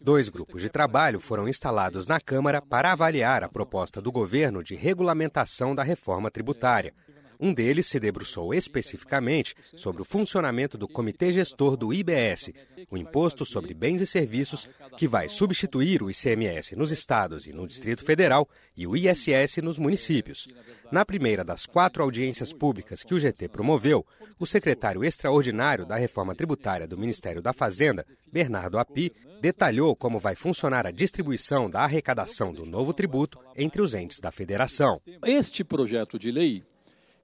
Dois grupos de trabalho foram instalados na Câmara para avaliar a proposta do governo de regulamentação da reforma tributária. Um deles se debruçou especificamente sobre o funcionamento do Comitê Gestor do IBS, o Imposto sobre Bens e Serviços, que vai substituir o ICMS nos estados e no Distrito Federal e o ISS nos municípios. Na primeira das quatro audiências públicas que o GT promoveu, o secretário extraordinário da Reforma Tributária do Ministério da Fazenda, Bernardo Api, detalhou como vai funcionar a distribuição da arrecadação do novo tributo entre os entes da federação. Este projeto de lei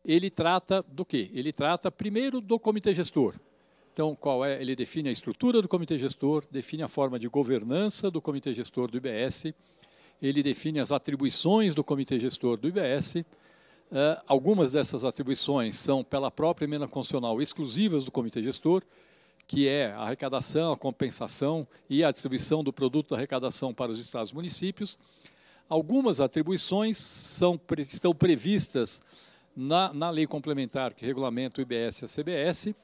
ele trata do quê? Ele trata primeiro do comitê gestor. Então, qual é? Ele define a estrutura do comitê gestor, define a forma de governança do comitê gestor do IBS, ele define as atribuições do comitê gestor do IBS. Uh, eh, algumas dessas atribuições são, pela própria emenda constitucional, exclusivas do comitê gestor, que é a arrecadação, a compensação e a distribuição do produto da arrecadação para os estados e municípios. Algumas atribuições são, estão previstas na, na lei complementar que regulamenta o IBS e a CBS,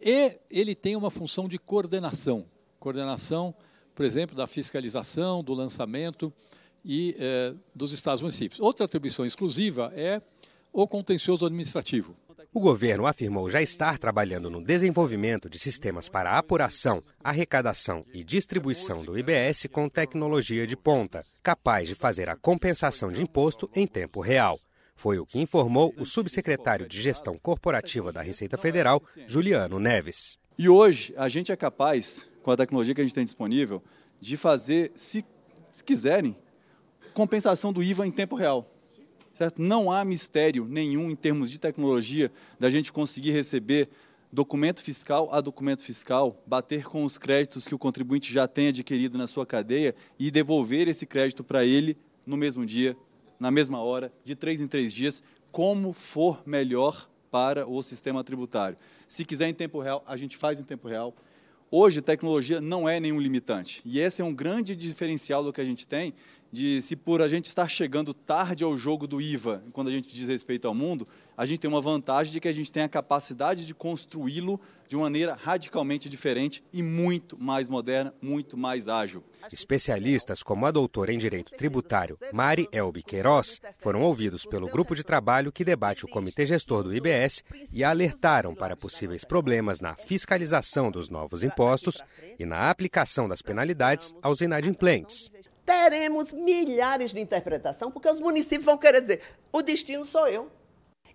e ele tem uma função de coordenação. Coordenação, por exemplo, da fiscalização, do lançamento e eh, dos Estados e municípios. Outra atribuição exclusiva é o contencioso administrativo. O governo afirmou já estar trabalhando no desenvolvimento de sistemas para apuração, arrecadação e distribuição do IBS com tecnologia de ponta, capaz de fazer a compensação de imposto em tempo real. Foi o que informou o subsecretário de Gestão Corporativa da Receita Federal, Juliano Neves. E hoje a gente é capaz, com a tecnologia que a gente tem disponível, de fazer, se, se quiserem, compensação do IVA em tempo real. Certo? Não há mistério nenhum em termos de tecnologia da gente conseguir receber documento fiscal a documento fiscal, bater com os créditos que o contribuinte já tem adquirido na sua cadeia e devolver esse crédito para ele no mesmo dia, na mesma hora, de três em três dias, como for melhor para o sistema tributário. Se quiser em tempo real, a gente faz em tempo real. Hoje, tecnologia não é nenhum limitante. E esse é um grande diferencial do que a gente tem, de se por a gente estar chegando tarde ao jogo do IVA, quando a gente diz respeito ao mundo, a gente tem uma vantagem de que a gente tem a capacidade de construí-lo de maneira radicalmente diferente e muito mais moderna, muito mais ágil. Especialistas como a doutora em Direito Tributário, Mari Elbi Queiroz, foram ouvidos pelo grupo de trabalho que debate o Comitê Gestor do IBS e alertaram para possíveis problemas na fiscalização dos novos impostos e na aplicação das penalidades aos inadimplentes teremos milhares de interpretação, porque os municípios vão querer dizer: o destino sou eu.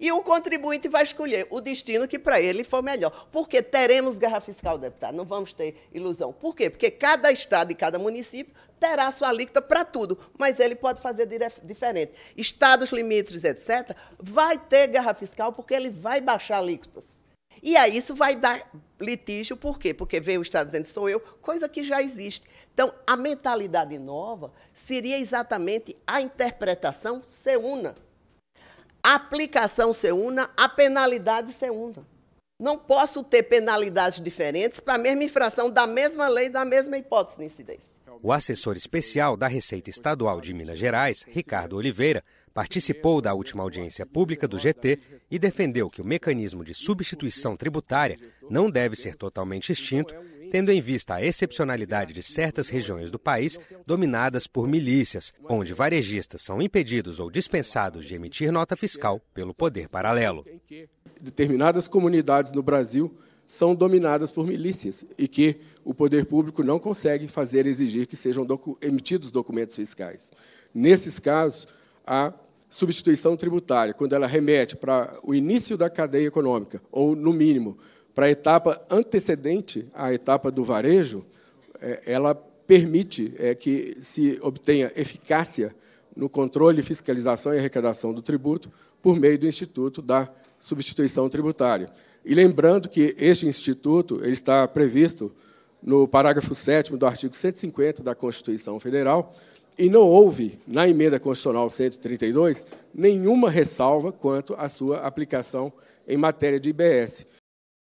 E o contribuinte vai escolher o destino que para ele for melhor. Porque teremos guerra fiscal, deputado, não vamos ter ilusão. Por quê? Porque cada estado e cada município terá sua alíquota para tudo, mas ele pode fazer diferente. Estados limites, etc., vai ter guerra fiscal porque ele vai baixar alíquotas. E aí isso vai dar litígio, por quê? Porque veio o Estado dizendo sou eu, coisa que já existe. Então, a mentalidade nova seria exatamente a interpretação seuna, a aplicação seuna, a penalidade seuna. Não posso ter penalidades diferentes para a mesma infração da mesma lei, da mesma hipótese de incidência. O assessor especial da Receita Estadual de Minas Gerais, Ricardo Oliveira, participou da última audiência pública do GT e defendeu que o mecanismo de substituição tributária não deve ser totalmente extinto, tendo em vista a excepcionalidade de certas regiões do país dominadas por milícias, onde varejistas são impedidos ou dispensados de emitir nota fiscal pelo poder paralelo. Determinadas comunidades no Brasil são dominadas por milícias e que o poder público não consegue fazer exigir que sejam docu emitidos documentos fiscais. Nesses casos, a substituição tributária, quando ela remete para o início da cadeia econômica, ou, no mínimo, para a etapa antecedente à etapa do varejo, é, ela permite é, que se obtenha eficácia no controle, fiscalização e arrecadação do tributo por meio do Instituto da substituição tributária. E lembrando que este instituto ele está previsto no parágrafo 7 do artigo 150 da Constituição Federal, e não houve, na emenda constitucional 132, nenhuma ressalva quanto à sua aplicação em matéria de IBS.